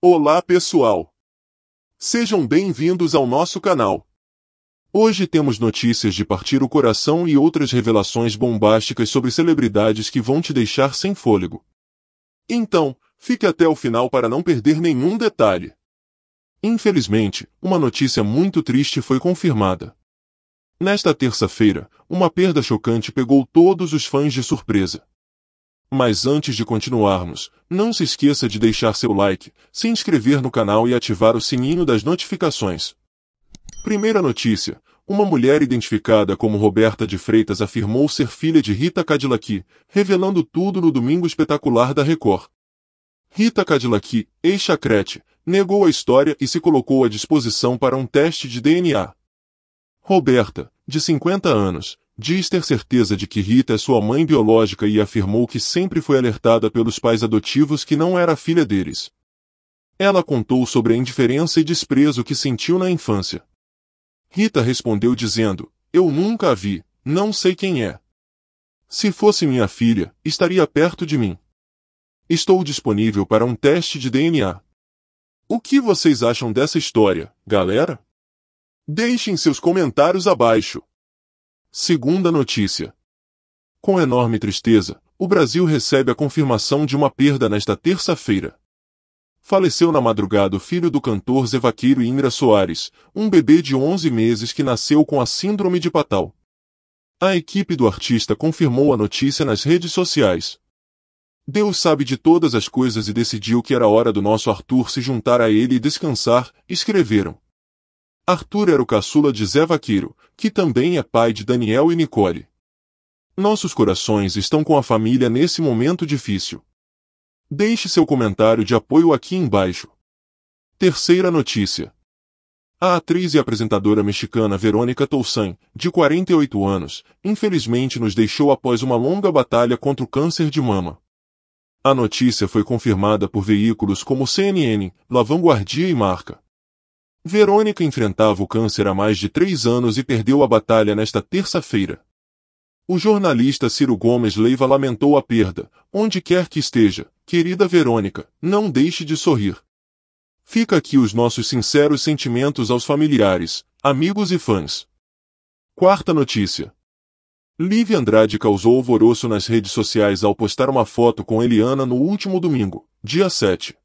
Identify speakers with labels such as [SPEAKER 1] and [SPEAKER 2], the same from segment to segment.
[SPEAKER 1] Olá pessoal! Sejam bem-vindos ao nosso canal. Hoje temos notícias de partir o coração e outras revelações bombásticas sobre celebridades que vão te deixar sem fôlego. Então, fique até o final para não perder nenhum detalhe. Infelizmente, uma notícia muito triste foi confirmada. Nesta terça-feira, uma perda chocante pegou todos os fãs de surpresa. Mas antes de continuarmos, não se esqueça de deixar seu like, se inscrever no canal e ativar o sininho das notificações. Primeira notícia. Uma mulher identificada como Roberta de Freitas afirmou ser filha de Rita Cadillac, revelando tudo no Domingo Espetacular da Record. Rita Cadillac, ex-chacrete, negou a história e se colocou à disposição para um teste de DNA. Roberta, de 50 anos, Diz ter certeza de que Rita é sua mãe biológica e afirmou que sempre foi alertada pelos pais adotivos que não era filha deles. Ela contou sobre a indiferença e desprezo que sentiu na infância. Rita respondeu dizendo: Eu nunca a vi, não sei quem é. Se fosse minha filha, estaria perto de mim. Estou disponível para um teste de DNA. O que vocês acham dessa história, galera? Deixem seus comentários abaixo. Segunda notícia. Com enorme tristeza, o Brasil recebe a confirmação de uma perda nesta terça-feira. Faleceu na madrugada o filho do cantor Zevaqueiro Indra Soares, um bebê de 11 meses que nasceu com a síndrome de Patal. A equipe do artista confirmou a notícia nas redes sociais. Deus sabe de todas as coisas e decidiu que era hora do nosso Arthur se juntar a ele e descansar, escreveram. Arthur era o caçula de Zé Vaquiro, que também é pai de Daniel e Nicole. Nossos corações estão com a família nesse momento difícil. Deixe seu comentário de apoio aqui embaixo. Terceira notícia. A atriz e apresentadora mexicana Verônica Toussaint, de 48 anos, infelizmente nos deixou após uma longa batalha contra o câncer de mama. A notícia foi confirmada por veículos como CNN, La Vanguardia e Marca. Verônica enfrentava o câncer há mais de três anos e perdeu a batalha nesta terça-feira. O jornalista Ciro Gomes Leiva lamentou a perda. Onde quer que esteja, querida Verônica, não deixe de sorrir. Fica aqui os nossos sinceros sentimentos aos familiares, amigos e fãs. Quarta notícia. Lívia Andrade causou alvoroço nas redes sociais ao postar uma foto com Eliana no último domingo, dia 7.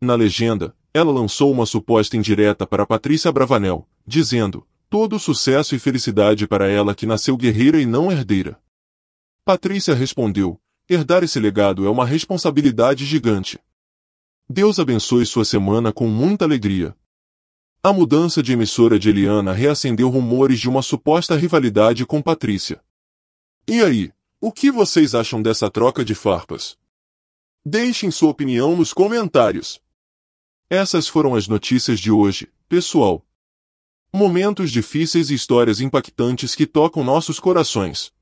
[SPEAKER 1] Na legenda, ela lançou uma suposta indireta para Patrícia Bravanel, dizendo, todo sucesso e felicidade para ela que nasceu guerreira e não herdeira. Patrícia respondeu, herdar esse legado é uma responsabilidade gigante. Deus abençoe sua semana com muita alegria. A mudança de emissora de Eliana reacendeu rumores de uma suposta rivalidade com Patrícia. E aí, o que vocês acham dessa troca de farpas? Deixem sua opinião nos comentários. Essas foram as notícias de hoje, pessoal. Momentos difíceis e histórias impactantes que tocam nossos corações.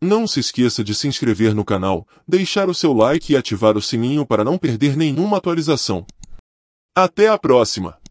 [SPEAKER 1] Não se esqueça de se inscrever no canal, deixar o seu like e ativar o sininho para não perder nenhuma atualização. Até a próxima!